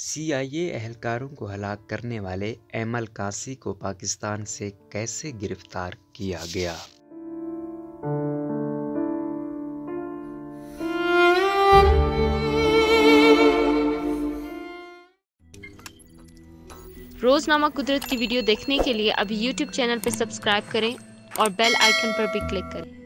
CIA एहलकारों को हलाक करने वाले एमल कासी को पाकिस्तान से कैसे गिरफ्तार किया गया रोजनामा कुदरत की वीडियो देखने के लिए अभी YouTube चैनल पर सब्सक्राइब करें और बेल आइकन पर भी क्लिक करें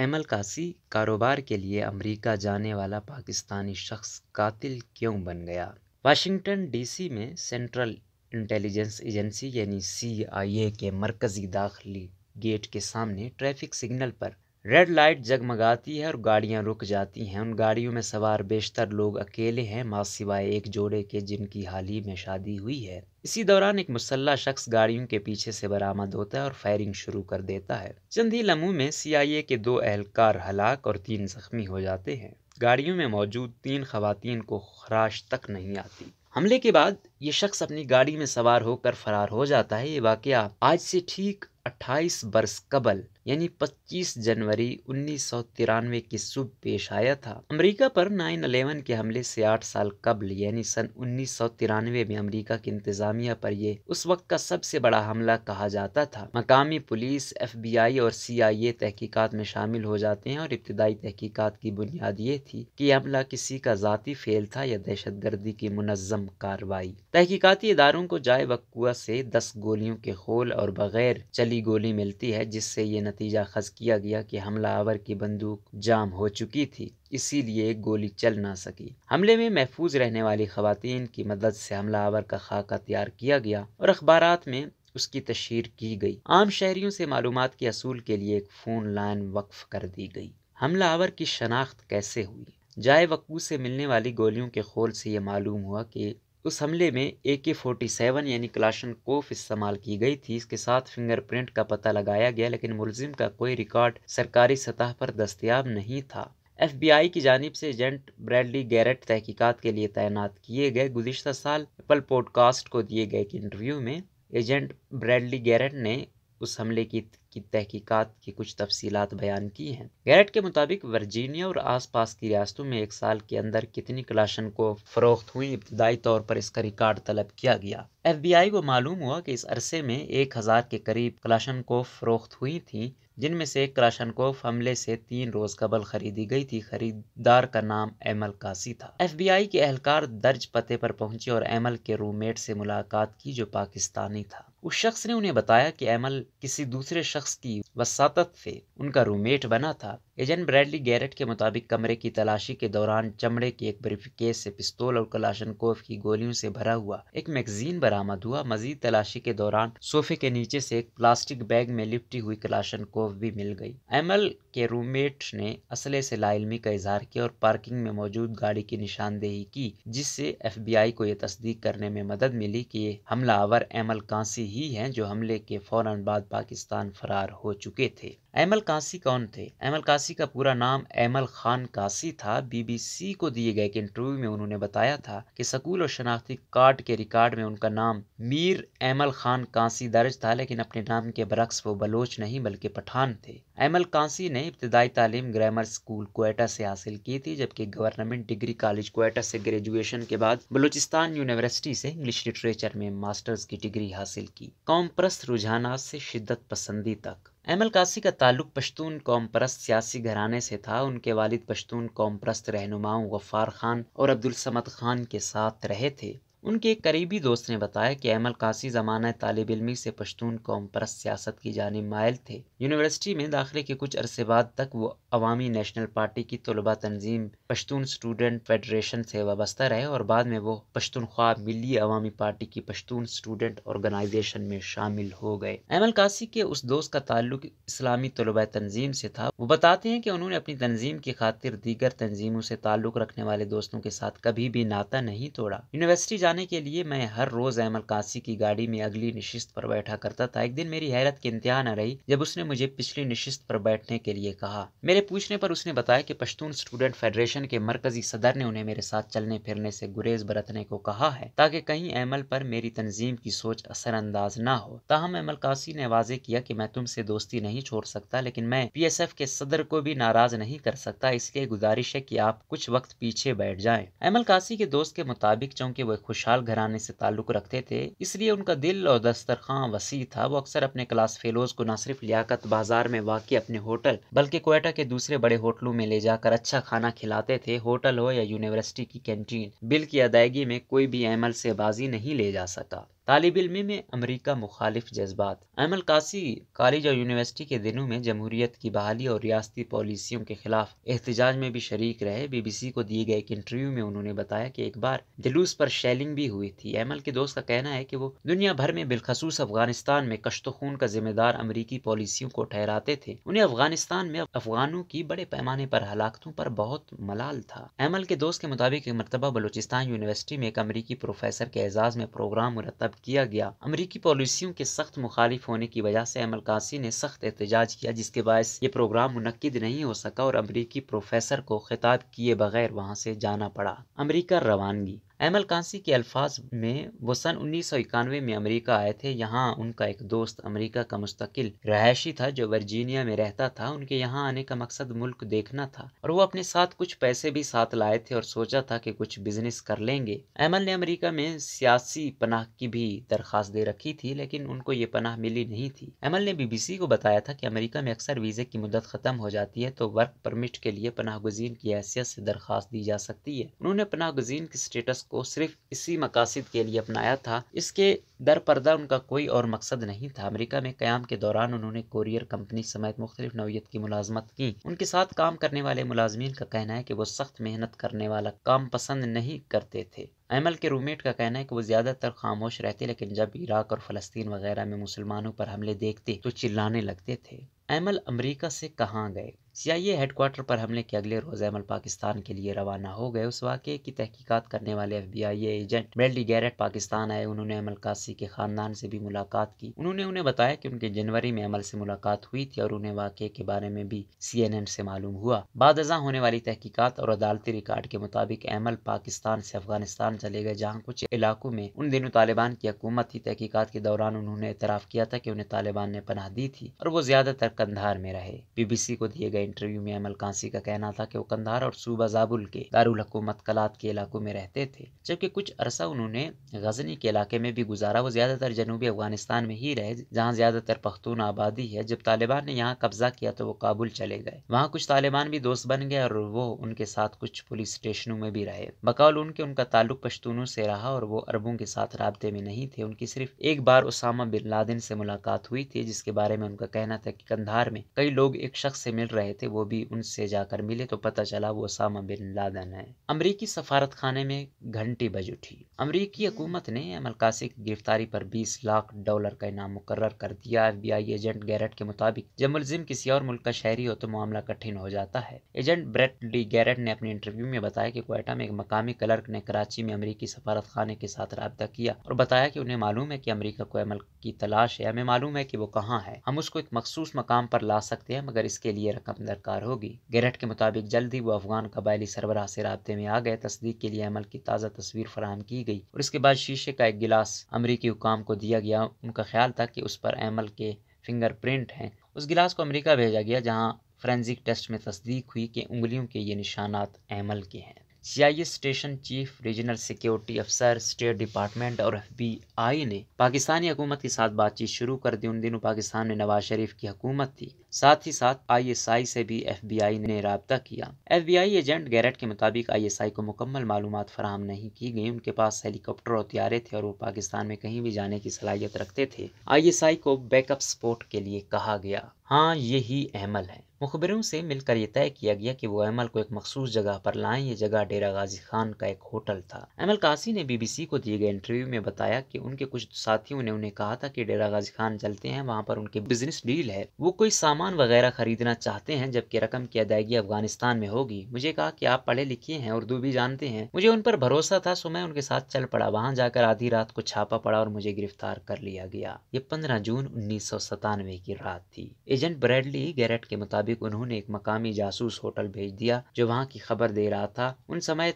एमल कासी कारोबार के लिए अमेरिका जाने वाला पाकिस्तानी शख्स कातिल क्यों बन गया वाशिंगटन डीसी में सेंट्रल इंटेलिजेंस एजेंसी यानी सीआईए के मरकज़ी दाखिली गेट के सामने ट्रैफिक सिग्नल पर रेड लाइट जगमगाती है और गाड़ियां रुक जाती हैं उन गाड़ियों में सवार बेशतर लोग अकेले हैं माँ सिवाय एक जोड़े के जिनकी हाल ही में शादी हुई है इसी दौरान एक मुसल्ला शख्स गाड़ियों के पीछे से बरामद होता है और फायरिंग शुरू कर देता है चंद ही लम्हों में सीआईए के दो एहलकार हलाक और तीन जख्मी हो जाते हैं गाड़ियों में मौजूद तीन खवतिन को खराश तक नहीं आती हमले के बाद ये शख्स अपनी गाड़ी में सवार होकर फरार हो जाता है ये वाक़ आज से ठीक 28 बरस कबल यानी 25 जनवरी उन्नीस की सुबह पेश आया था अमेरिका पर 9/11 के हमले से आठ साल कबल यानी सन उन्नीस में अमेरिका की इंतजामिया पर यह उस वक्त का सबसे बड़ा हमला कहा जाता था मकामी पुलिस एफबीआई और सीआईए तहकीकात में शामिल हो जाते हैं और इब्तदाई तहकीकात की बुनियाद ये थी कि हमला किसी का ज़ाती फेल था या दहशत गर्दी की मुनज़म कार्रवाई तहकीकती इदारों को जाए वक्वा से दस गोलियों के खोल और बगैर चली गोली मिलती है जिससे ये नतीजा खज किया गया कि हमला आवर की बंदूक जाम हो चुकी थी इसीलिए गोली चल ना सकी हमले में महफूज रहने वाली खातन की मदद से हमला आवर का खाका तैयार किया गया और अखबार में उसकी तशहर की गई आम शहरियों से मालूम के असूल के लिए एक फ़ोन लाइन वक्फ कर दी गई हमला आवर की शनाख्त कैसे हुई जाए वकू से मिलने वाली गोलियों के खोल से ये मालूम हुआ कि उस तो हमले में ए के फोर्टी सेवन यानी क्लाशन कोफ इस्तेमाल की गई थी इसके साथ फिंगरप्रिंट का पता लगाया गया लेकिन मुलजिम का कोई रिकॉर्ड सरकारी सतह पर दस्तियाब नहीं था एफ बी आई की जानब से एजेंट ब्रैडली गैरट तहकीकत के लिए तैनात किए गए गुजशत साल एप्पल पॉडकास्ट को दिए गए एक इंटरव्यू में एजेंट ब्रैडली गैरट ने उस हमले की की तहकीकात की कुछ तफसीलात बयान की हैं गैरट के मुताबिक वर्जीनिया और आसपास की रियासतों में एक साल के अंदर कितनी कलाशन को फरोख्त हुई इब्तदाई तौर पर इसका रिकॉर्ड तलब किया गया एफ बी आई को मालूम हुआ कि इस अरसे में एक हज़ार के करीब कलाशन को फरोख्त हुई थी जिनमें से एक कलाशनकोफ हमले से तीन रोज़ कबल खरीदी गई थी खरीदार का नाम एमल कासी था एफबीआई के एहलकार दर्ज पते पर पहुंचे और एमल के रूममेट से मुलाकात की जो पाकिस्तानी था उस शख्स ने उन्हें बताया कि एमल किसी दूसरे शख्स की वसात से उनका रूममेट बना था एजेंट ब्रैडली गैरेट के मुताबिक कमरे की तलाशी के दौरान चमड़े की एक ब्रीफकेस से पिस्तौल और कलाशन कोफ की गोलियों से भरा हुआ एक मैगजीन बरामद हुआ मजीद तलाशी के दौरान सोफे के नीचे से एक प्लास्टिक बैग में लिपटी हुई कलाशन कोफ भी मिल गई एमल के रूममेट ने असले से लाइलमी का इजहार किया और पार्किंग में मौजूद गाड़ी की निशानदेही की जिससे एफ को यह तस्दीक करने में मदद मिली कि हमला आवर एमल कांसी ही हैं जो हमले के फौरन बाद पाकिस्तान फरार हो चुके थे एमल कासी कौन थे एमल कासी का पूरा नाम एमल खान कासी था बीबीसी को दिए गए एक इंटरव्यू में उन्होंने बताया था कि सकूल और शनाख्ती कार्ड के रिकॉर्ड में उनका नाम मीर एमल खान कासी दर्ज था लेकिन अपने नाम के बरक्स वो बलोच नहीं बल्कि पठान थे एमल कासी ने इब्तदाई तालीम ग्रामर स्कूल कोयटा से हासिल की थी जबकि गवर्नमेंट डिग्री कॉलेज कोयटा से ग्रेजुएशन के बाद बलूचिस्तान यूनिवर्सिटी से इंग्लिश लिटरेचर में मास्टर्स की डिग्री हासिल की कॉम्प्रस रुझाना से शिद्दत पसंदी तक अहमल कासी का ताल्लुक पश्तून कौम परस्त सियासी घराने से था उनके वालिद पश्तून कौम परस्त रहनुमाओं गफ्फार खान और अब्दुल समद खान के साथ रहे थे उनके एक करीबी दोस्त ने बताया कि अहमल कासी ज़माना तालब इलमी से पश्तून कौम परस्त सियासत की जानब मायल थे यूनिवर्सिटी में दाखिले के कुछ अरसे बाद तक वो अवामी नेशनल पार्टी की तलबा तंजीम पश्तून स्टूडेंट फेडरेशन से वाबस्ता रहे और बाद में वो पश्तूनख्वा मिली अवामी पार्टी की पश्तून स्टूडेंट ऑर्गेनाइजेशन में शामिल हो गए अहमल कासी के उस दोस्त का ताल्लुक इस्लामी तलबा तंजीम से था वो बताते हैं कि उन्होंने अपनी तंजीम की खातिर दीगर तंजीमों से ताल्लुक़ रखने वाले दोस्तों के साथ कभी भी नाता नहीं तोड़ा यूनिवर्सिटी जाने के लिए मैं हर रोज़ अहमद कासी की गाड़ी में अगली नशिस्त पर बैठा करता था एक दिन मेरी हैरत की इंतहा न रही जब उसने मुझे पिछली नशिस्त पर बैठने के लिए कहा मेरे पूछने पर उसने बताया कि पश्तून स्टूडेंट फेडरेशन के मरकजी सदर ने उन्हें मेरे साथ चलने फिरने से गुरेज बरतने को कहा है ताकि कहीं अमल पर मेरी तंजीम की सोच असरअंदाज न हो ताहम अमल कासी ने वाजे किया कि मैं तुमसे दोस्ती नहीं छोड़ सकता लेकिन मैं पी एस एफ के सदर को भी नाराज नहीं कर सकता इसलिए गुजारिश है कि आप कुछ वक्त पीछे बैठ जाएं। अमल कासी के दोस्त के मुताबिक चूंकि वह खुश खुशहाल घराने से ताल्लुक रखते थे इसलिए उनका दिल और दस्तरखान वसी था वो अक्सर अपने क्लास फेलोज को न सिर्फ लियाकत बाजार में वाकई अपने होटल बल्कि कोयटा के दूसरे बड़े होटलों में ले जाकर अच्छा खाना खिलाते थे होटल हो या यूनिवर्सिटी की कैंटीन बिल की अदायगी में कोई भी अमल से बाजी नहीं ले जा सका तालब इलमी में अमरीका मुखालिफ जज्बात अमल कासी कॉलेज और यूनिवर्सिटी के दिनों में जमहूरीत की बहाली और रियाती पॉलिसियों के खिलाफ एहतजाज में भी शरीक रहे बीबीसी को दिए गए एक इंटरव्यू में उन्होंने बताया कि एक बार जुलूस पर शेलिंग भी हुई थी अमल के दोस्त का कहना है कि वो दुनिया भर में बिलखसूस अफगानिस्तान में कश्त खून का जिम्मेदार अमरीकी पॉलिसियों को ठहराते थे उन्हें अफगानिस्तान में अफगानों की बड़े पैमाने पर हलाकतों पर बहुत मलाल था अमल के दोस्त के मुताबिक एक मरतबा बलोचिस्तान यूनिवर्सिटी में एक अमरीकी प्रोफेसर के एजाज में प्रोग्राम मुरतब जब्त किया गया अमरीकी पॉलिसियों के सख्त मुखालिफ होने की वजह से अहमल कासी ने सख्त एहतजाज किया जिसके बायस ये प्रोग्राम मुनद नहीं हो सका और अमरीकी प्रोफेसर को खिताब किए बगैर वहाँ से जाना पड़ा अमरीका रवानगी एम एल कांसी के अल्फाज में वो सन उन्नीस में अमेरिका आए थे यहाँ उनका एक दोस्त अमेरिका का मुस्तकिल रहायशी था जो वर्जीनिया में रहता था उनके यहाँ आने का मकसद मुल्क देखना था और वो अपने साथ कुछ पैसे भी साथ लाए थे और सोचा था कि कुछ बिजनेस कर लेंगे एमल ने अमरीका में सियासी पनाह की भी दरख्वास्त दे रखी थी लेकिन उनको ये पनाह मिली नहीं थी एमल ने बीबीसी को बताया था कि अमरीका में अक्सर वीज़े की मुद्दत ख़त्म हो जाती है तो वर्क परमिट के लिए पनाह गुजीन की हैसियत से दरखास्त दी जा सकती है उन्होंने पनाह गुजीन के स्टेटस को सिर्फ इसी मकासद के लिए अपनाया था इसके दर पर्दा उनका कोई और मकसद नहीं था अमेरिका में क्याम के दौरान उन्होंने कोरियर कंपनी समेत मुख्तलिफ नौत की मुलाजमत की उनके साथ काम करने वाले मुलाजमीन का कहना है कि वो सख्त मेहनत करने वाला काम पसंद नहीं करते थे अमल के रूममेट का कहना है कि वो ज़्यादातर खामोश रहते लेकिन जब इराक और फलस्तीन वगैरह में मुसलमानों पर हमले देखते तो चिल्लाने लगते थे अमल अमरीका से कहाँ गए सीआईए हेडक्वार्टर पर हमले के अगले रोज अमल पाकिस्तान के लिए रवाना हो गए उस वाक़े की तहकीकात करने वाले एफ बी आई एजेंट मेल्डी गैरेट पाकिस्तान आए उन्होंने अमल कासी के खानदान से भी मुलाकात की उन्होंने उन्हें बताया कि उनके जनवरी में अमल से मुलाकात हुई थी और उन्हें वाक़े के बारे में भी सी एन एन से मालूम हुआ बाद होने वाली तहकीकत और अदालती रिकॉर्ड के मुताबिक अमल पाकिस्तान से अफगानिस्तान चले गए जहाँ कुछ इलाकों में उन दिनों तालिबान की हकूमत थी तहकीकत के दौरान उन्होंने इतराफ़ किया था कि उन्हें तालिबान ने पनाह दी थी और वो ज़्यादातर कंधार में रहे बीबीसी को दिए गए इंटरव्यू में अमल कांसी का कहना था कि वो कंधार और सूबा जाबुल के दारकूमत कलात के इलाकों में रहते थे जबकि कुछ अरसा उन्होंने गजनी के इलाके में भी गुजारा वो ज्यादातर जनूबी अफगानिस्तान में ही रहे जहाँ ज्यादातर पख्तून आबादी है जब तालिबान ने यहाँ कब्जा किया तो वो काबुल चले गए वहाँ कुछ तालिबान भी दोस्त बन गए और वो उनके साथ कुछ पुलिस स्टेशनों में भी रहे बकौल उनके उनका ताल्लुक पश्तूनों से रहा और वो अरबों के साथ रबते में नहीं थे उनकी सिर्फ एक बार उसामा बिन लादेन से मुलाकात हुई थी जिसके बारे में उनका कहना था कि कंधार में कई लोग एक शख्स से मिल रहे रहे थे वो भी उनसे जाकर मिले तो पता चला वो सामा बिन लादन है अमरीकी सफारत खाने में घंटी बज उठी अमरीकी हुकूमत ने कासी की गिरफ्तारी पर बीस लाख डॉलर का इनाम मुकर कर दिया F B I agent Garrett के मुताबिक जब मुलजिम किसी और मुल्क का शहरी हो तो मामला कठिन हो जाता है एजेंट ब्रेट डी गैरट ने अपने इंटरव्यू में बताया कि कोयटा में एक मकामी क्लर्क ने कराची में अमरीकी सफारत खाने के साथ रहा किया और बताया कि उन्हें मालूम है कि अमरीका को अमल की तलाश है हमें मालूम है कि वो कहाँ है हम उसको एक मखसूस मकाम पर ला सकते हैं मगर इसके लिए रकम दरकार होगी गेरट के मुताबिक जल्द ही वो अफगान कबायली सरबराह से रबते में आ गए तस्दीक के लिए अमल की ताज़ा तस्वीर फराहम की गई और इसके बाद शीशे का एक गिलास अमरीकी हुकाम को दिया गया उनका ख्याल था कि उस पर अमल के फिंगर प्रिंट हैं उस गिलास को अमरीका भेजा गया जहाँ फ्रेंजिक टेस्ट में तस्दीक हुई कि उंगलियों के ये निशानात अमल के हैं CIA's station chief regional security अफसर स्टेट डिपार्टमेंट और एफबीआई ने पाकिस्तानी हुकूमत के साथ बातचीत शुरू कर दी उन दिनों पाकिस्तान में नवाज शरीफ की हुकूमत थी साथ ही साथ आईएसआई से भी एफबीआई ने रबता किया एफबीआई एजेंट गैरेट के मुताबिक आईएसआई को मुकम्मल मालूम फराहम नहीं की गई उनके पास हेलीकॉप्टर और तैयारे थे और वो पाकिस्तान में कहीं भी जाने की सलाहियत रखते थे आईएसआई को बैकअप सपोर्ट के लिए कहा गया हाँ यही अहमल है मुखबिरों से मिलकर ये तय किया गया कि वो अहमल को एक मखसूस जगह पर लाएं ये जगह डेरा गाजी खान का एक होटल था अहमल कासी ने बीबीसी को दिए गए इंटरव्यू में बताया कि उनके कुछ साथियों ने उन्हें कहा था कि डेरा गाजी खान चलते हैं वहाँ पर उनके बिजनेस डील है वो कोई सामान वगैरह खरीदना चाहते हैं जबकि रकम की अदायगी अफगानिस्तान में होगी मुझे कहा कि आप पढ़े लिखे हैं उर्दू भी जानते हैं मुझे उन पर भरोसा था सो मैं उनके साथ चल पड़ा वहाँ जाकर आधी रात को छापा पड़ा और मुझे गिरफ्तार कर लिया गया ये पंद्रह जून उन्नीस की रात थी एजेंट ब्रैडली गैरेट के मुताबिक उन्होंने एक मकामी जासूस होटल भेज दिया जो वहाँ की खबर दे रहा था उन समय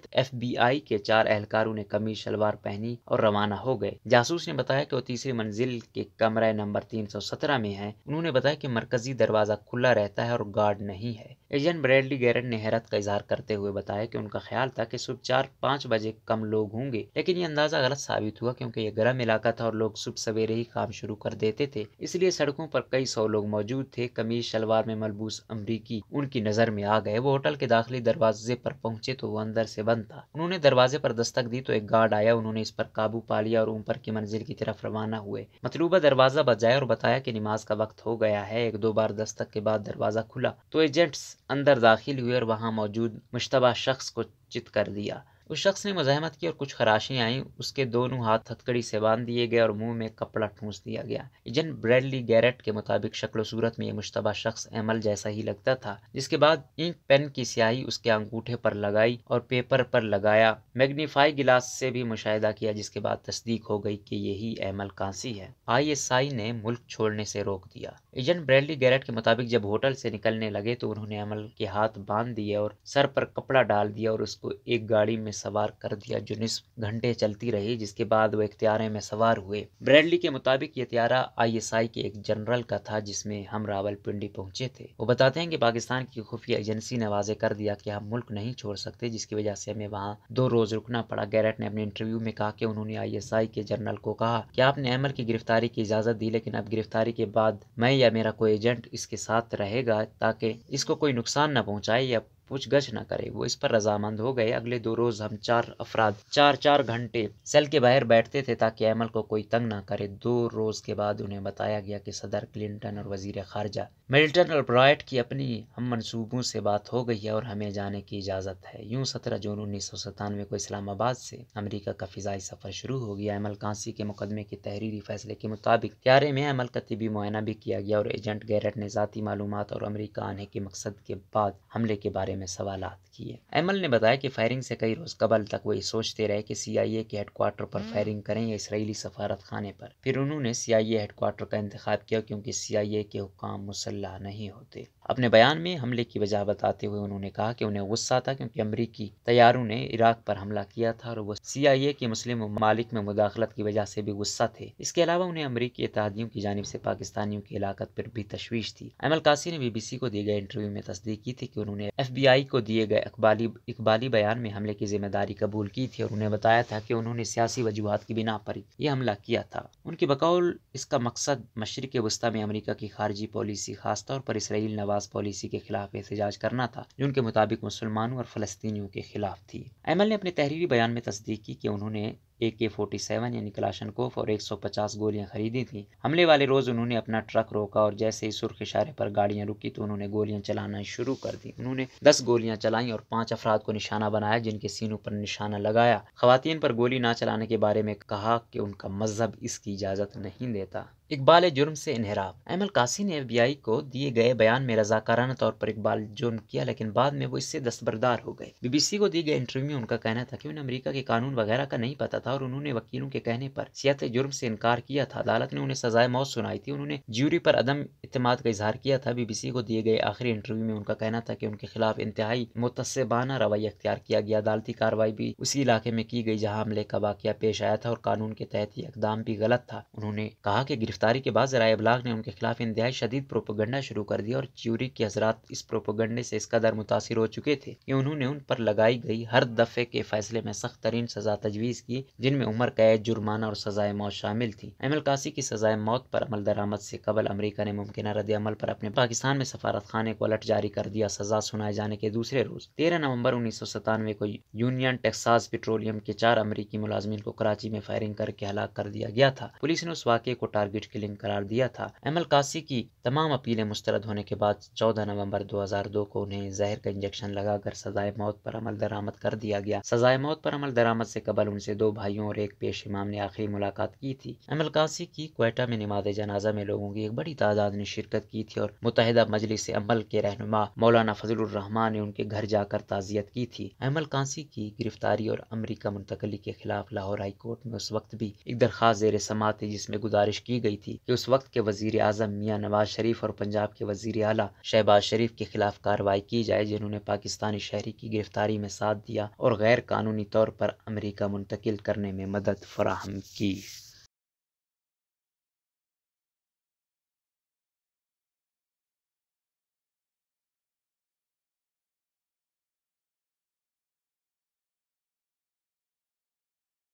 आई के चार एहलकारों ने कमी शलवार पहनी और रवाना हो गए जासूस ने बताया कि वो तीसरी मंजिल के कमरे नंबर 317 में है उन्होंने बताया कि मरकजी दरवाजा खुला रहता है और गार्ड नहीं है एजेंट ब्रैडली गैरन ने हैरत का इजहार करते हुए बताया कि उनका ख्याल था कि सुबह चार पाँच बजे कम लोग होंगे लेकिन ये अंदाज़ा गलत साबित हुआ क्योंकि ये गर्म इलाका था और लोग सुबह सवेरे ही काम शुरू कर देते थे इसलिए सड़कों पर कई सौ लोग मौजूद थे कमीज शलवार में मलबूस अमरीकी उनकी नज़र में आ गए वो होटल के दाखिली दरवाजे पर पहुंचे तो वो अंदर से बंद था उन्होंने दरवाजे पर दस्तक दी तो एक गार्ड आया उन्होंने इस पर काबू पा लिया और ऊपर की मंजिल की तरफ रवाना हुए मतलूबा दरवाज़ा बजाया और बताया कि नमाज का वक्त हो गया है एक दो बार दस्तक के बाद दरवाज़ा खुला तो एजेंट्स अंदर दाखिल हुए और वहाँ मौजूद मुशतबा शख्स को चित कर दिया उस शख्स ने मजामत की और कुछ खराशें आईं उसके दोनों हाथ हथकड़ी से बांध दिए गए और मुंह में कपड़ा ठूंस दिया गया एजेंट ब्रैडली गैरेट के मुताबिक शक्ल सूरत में यह मुशतबा शख्स एमल जैसा ही लगता था जिसके बाद इंक पेन की स्याही उसके अंगूठे पर लगाई और पेपर पर लगाया मैग्नीफाई गिलास से भी मुशाह किया जिसके बाद तस्दीक हो गई कि यही एमल कांसी है आई एस आई ने मुल्क छोड़ने से रोक दिया एजेंट ब्रैडली गैरेट के मुताबिक जब होटल से निकलने लगे तो उन्होंने अमल के हाथ बांध दिए और सर पर कपड़ा डाल दिया और उसको एक गाड़ी में सवार कर दिया जो निस्फ घंटे चलती रही जिसके बाद वो इख्तियारे में सवार हुए ब्रैडली के मुताबिक ये त्यारा आईएसआई के एक जनरल का था जिसमें हम रावलपिंडी पहुंचे थे वो बताते हैं कि पाकिस्तान की खुफिया एजेंसी ने वाजे कर दिया कि हम मुल्क नहीं छोड़ सकते जिसकी वजह से हमें वहाँ दो रोज रुकना पड़ा गैरट ने अपने इंटरव्यू में कहा कि उन्होंने आई के जनरल को कहा कि आपने अहमर की गिरफ्तारी की इजाजत दी लेकिन अब गिरफ्तारी के बाद मैं या मेरा कोई एजेंट इसके साथ रहेगा ताकि इसको कोई नुकसान न पहुंचाए या पूछ गछ न करे वो इस पर रजामंद हो गए अगले दो रोज हम चार अफराद चार चार घंटे सेल के बाहर बैठते थे ताकि अमल को कोई तंग ना करे दो रोज के बाद उन्हें बताया गया कि सदर क्लिंटन और वजीर खारजा मिल्टन और ब्रायट की अपनी हम मनसूबों से बात हो गई है और हमें जाने की इजाज़त है यूं सत्रह जून उन्नीस सौ सतानवे को इस्लामाबाद से अमरीका का फिजाई सफर शुरू हो गया अमल कांसी के मुकदमे के तहरीरी फैसले के मुताबिक क्यारे में अमल का तबी मुआयना भी किया गया और एजेंट गैरट ने ज़ाती मालूम और अमरीका आने के मकसद के बाद हमले के बारे में सवाल किए एमल ने बताया कि फायरिंग से कई रोज कबल तक वे सोचते रहे कि सीआईए के हेडक्वार्टर पर हम्म। फायरिंग करें या इसराइली सफारत खाने पर फिर उन्होंने सीआईए हेडक्वार्टर का इंतजाम किया क्योंकि सीआईए के हुकाम मुसल्ह नहीं होते अपने बयान में हमले की वजह बताते हुए उन्होंने कहा कि उन्हें गुस्सा था क्योंकि अमरीकी तैयारों ने इराक पर हमला किया था और वो सी आई ए मुस्लिम ममालिक में मुदाखलत की वजह से भी गुस्सा थे इसके अलावा उन्हें अमरीकी इतिहादियों की जानब से पाकिस्तानियों की हिलात पर भी तशवीश थी अमल कासी ने बीबीसी को दिए गए इंटरव्यू में तस्दीक की थी कि उन्होंने एफ पीटीआई को दिए गए इकबाली इकबाली बयान में हमले की जिम्मेदारी कबूल की थी और उन्हें बताया था कि उन्होंने सियासी वजूहत की बिना पर यह हमला किया था उनके बकौल इसका मकसद मशरक वस्ती में अमरीका की खारजी पॉलिसी खासतौर पर इसराइल नवाज पॉलिसी के खिलाफ एहतजाज करना था जो उनके मुताबिक मुसलमानों और फलस्तियों के खिलाफ थी एमएल ने अपने तहरीरी बयान में तस्दीक की कि उन्होंने ए के फोर्टी सेवन यानी कलाशन कोफ और एक सौ पचास गोलियां खरीदी थी हमले वाले रोज उन्होंने अपना ट्रक रोका और जैसे ही सुर्ख इशारे पर गाड़ियां रुकी तो उन्होंने गोलियां चलाना शुरू कर दी उन्होंने दस गोलियां चलाई और पांच अफराद को निशाना बनाया जिनके सीनों पर निशाना लगाया खातन पर गोली ना चलाने के बारे में कहा कि उनका मजहब इसकी इजाज़त नहीं देता इकबाल जुर्म से इनहराफ अहमल कासी ने आई को दिए गए बयान में रजाकाराना तौर पर इकबाल जुर्म किया लेकिन बाद में वो इससे दस्तबरदार हो गए बीबीसी को दिए गए इंटरव्यू में उनका कहना था कि उन्हें अमेरिका के कानून वगैरह का नहीं पता था और उन्होंने वकीलों के कहने पर सियात जुर्म से इनकार किया था अदालत ने उन्हें सजाए मौत सुनाई थी उन्होंने ज्यूरी पर अदम इतमाद का इजहार किया था बीबीसी को दिए गए आखिरी इंटरव्यू में उनका कहना था कि उनके खिलाफ इंतहाई मुतसबाना रवैया अख्तियार किया गया अदालती कार्रवाई भी उसी इलाके में की गई जहाँ हमले का वाकया पेश आया था और कानून के तहत ये इकदाम भी गलत था उन्होंने कहा कि गिरफ्तारी के बाद जरा अबलाग ने उनके खिलाफ इंतहाई शदीद प्रोपोगंडा शुरू कर दिया और च्यूरी के हजरात इस प्रोपोगंडे से इस कदर मुतासर हो चुके थे कि उन्होंने उन पर लगाई गई हर दफ़े के फैसले में सख्त तरीन सजा तजवीज़ की जिनमें उम्र कैद जुर्माना और सजाए मौत शामिल थी अमल कासी की सजाए मौत पर अमल दरामद से कबल अमरीका ने मुमकिन अमल पर अपने पाकिस्तान में सफारत खाने को अलर्ट जारी कर दिया सजा सुनाए जाने के दूसरे रोज तेरह नवम्बर उन्नीस सौ सतानवे को यूनियन टेक्सास पेट्रोलियम के चार अमरीकी मुलाजमन को कराची में फायरिंग करके हलाक कर दिया गया था पुलिस ने उस वाक्य को टारगेट मुश्किल करार दिया था एम कासी की तमाम अपीलें मुस्तरद होने के बाद 14 नवंबर 2002 को उन्हें जहर का इंजेक्शन लगाकर सजाए मौत पर अमल दरामद कर दिया गया सजाए मौत पर अमल दरामद से कबल उनसे दो भाइयों और एक पेश इमाम ने आखिरी मुलाकात की थी एम कासी की कोयटा में नमाज जनाजा में लोगों की एक बड़ी तादाद ने शिरकत की थी और मुतहदा मजलिस अमल के रहनुमा मौलाना फजलरहमान ने उनके घर जाकर ताजियत की थी अहमल कासी की गिरफ्तारी और अमरीका मुंतकली के खिलाफ लाहौर हाई कोर्ट में उस वक्त भी एक दरख्वास्त जेर समात थी जिसमें गुजारिश की गई आई थी कि उस वक्त के वजीर आजम मियाँ नवाज शरीफ और पंजाब के वजीर अला शहबाज शरीफ के खिलाफ कार्रवाई की जाए जिन्होंने पाकिस्तानी शहरी की गिरफ्तारी में साथ दिया और गैर कानूनी तौर पर अमरीका मुंतकिल करने में मदद फराहम की